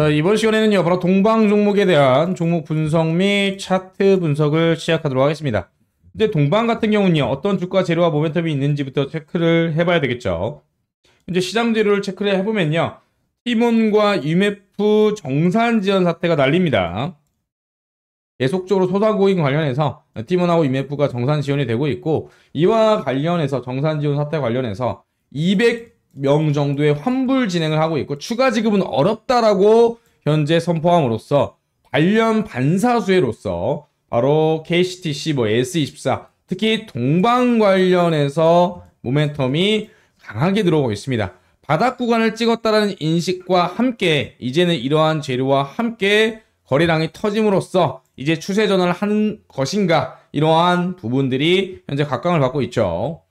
자, 어, 이번 시간에는요, 바로 동방 종목에 대한 종목 분석 및 차트 분석을 시작하도록 하겠습니다. 근데 동방 같은 경우는요, 어떤 주가 재료와 모멘텀이 있는지부터 체크를 해봐야 되겠죠. 이제 시장 재료를 체크를 해보면요, 티몬과 유메프 정산 지연 사태가 날립니다. 계속적으로 소상공인 관련해서 티몬하고 유메프가 정산 지원이 되고 있고, 이와 관련해서 정산 지원 사태 관련해서 200명 정도의 환불 진행을 하고 있고 추가 지급은 어렵다라고 현재 선포함으로써 관련 반사수혜로서 바로 KCTC 뭐 S24 특히 동방 관련해서 모멘텀이 강하게 들어오고 있습니다. 바닥 구간을 찍었다라는 인식과 함께 이제는 이러한 재료와 함께 거래량이 터짐으로써 이제 추세 전환을 하는 것인가 이러한 부분들이 현재 각광을 받고 있죠.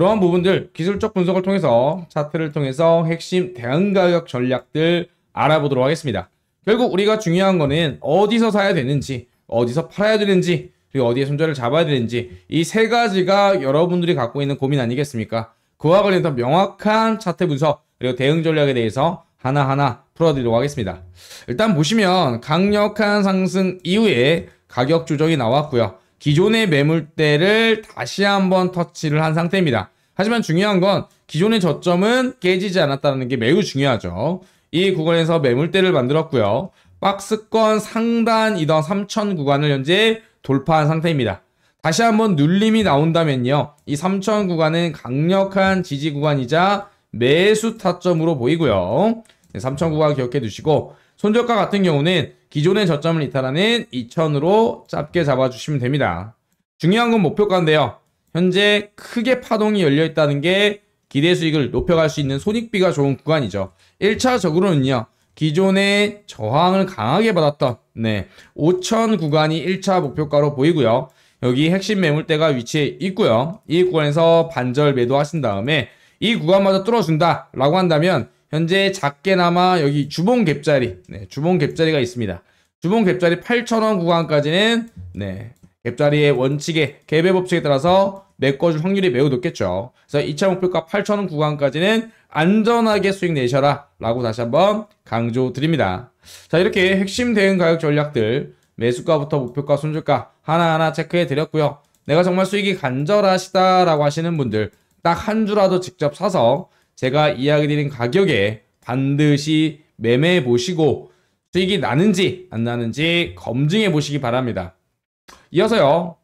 그러한 부분들 기술적 분석을 통해서 차트를 통해서 핵심 대응 가격 전략들 알아보도록 하겠습니다. 결국 우리가 중요한 거는 어디서 사야 되는지, 어디서 팔아야 되는지, 그리고 어디에 손절을 잡아야 되는지 이 세 가지가 여러분들이 갖고 있는 고민 아니겠습니까? 그와 관련해서 명확한 차트 분석 그리고 대응 전략에 대해서 하나하나 풀어드리도록 하겠습니다. 일단 보시면 강력한 상승 이후에 가격 조정이 나왔고요. 기존의 매물대를 다시 한번 터치를 한 상태입니다. 하지만 중요한 건 기존의 저점은 깨지지 않았다는 게 매우 중요하죠. 이 구간에서 매물대를 만들었고요. 박스권 상단이던 3천 구간을 현재 돌파한 상태입니다. 다시 한번 눌림이 나온다면요. 이3천 구간은 강력한 지지 구간이자 매수 타점으로 보이고요. 3천 구간 기억해 두시고 손절가 같은 경우는 기존의 저점을 이탈하는 2000으로 짧게 잡아주시면 됩니다. 중요한 건 목표가인데요. 현재 크게 파동이 열려 있다는 게 기대 수익을 높여갈 수 있는 손익비가 좋은 구간이죠. 1차적으로는요. 기존의 저항을 강하게 받았던 네, 5천 구간이 1차 목표가로 보이고요. 여기 핵심 매물대가 위치해 있고요. 이 구간에서 반절 매도하신 다음에 이 구간마저 뚫어준다 라고 한다면 현재 작게나마 여기 주봉 갭자리 네, 주봉 갭자리가 있습니다. 주봉 갭자리 8,000원 구간까지는 네, 갭자리의 원칙에 갭의 법칙에 따라서 메꿔줄 확률이 매우 높겠죠. 그래서 2차 목표가 8,000원 구간까지는 안전하게 수익 내셔라 라고 다시 한번 강조드립니다. 자 이렇게 핵심 대응 가격 전략들 매수가부터 목표가 손절가 하나하나 체크해 드렸고요. 내가 정말 수익이 간절하시다라고 하시는 분들 딱 한 주라도 직접 사서 제가 이야기드린 가격에 반드시 매매해 보시고 수익이 나는지 안 나는지 검증해 보시기 바랍니다. 이어서요.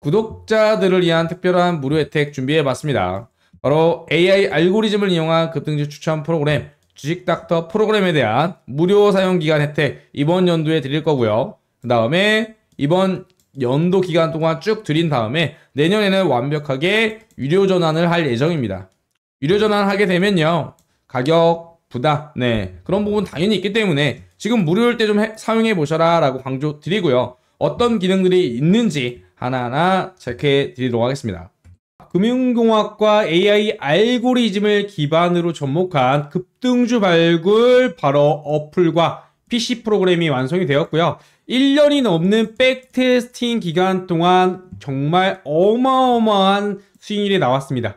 구독자들을 위한 특별한 무료 혜택 준비해 봤습니다. 바로 AI 알고리즘을 이용한 급등주 추천 프로그램 주식닥터 프로그램에 대한 무료 사용 기간 혜택 이번 연도에 드릴 거고요. 그 다음에 이번 연도 기간 동안 쭉 드린 다음에 내년에는 완벽하게 유료 전환을 할 예정입니다. 유료 전환하게 되면요. 가격 부담, 네. 그런 부분 당연히 있기 때문에 지금 무료일 때 좀 사용해 보셔라 라고 강조 드리고요. 어떤 기능들이 있는지 하나하나 체크해 드리도록 하겠습니다. 금융공학과 AI 알고리즘을 기반으로 접목한 급등주 발굴 바로 어플과 PC 프로그램이 완성이 되었고요. 1년이 넘는 백테스팅 기간 동안 정말 어마어마한 수익률이 나왔습니다.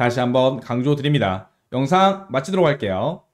다시 한번 강조드립니다. 영상 마치도록 할게요.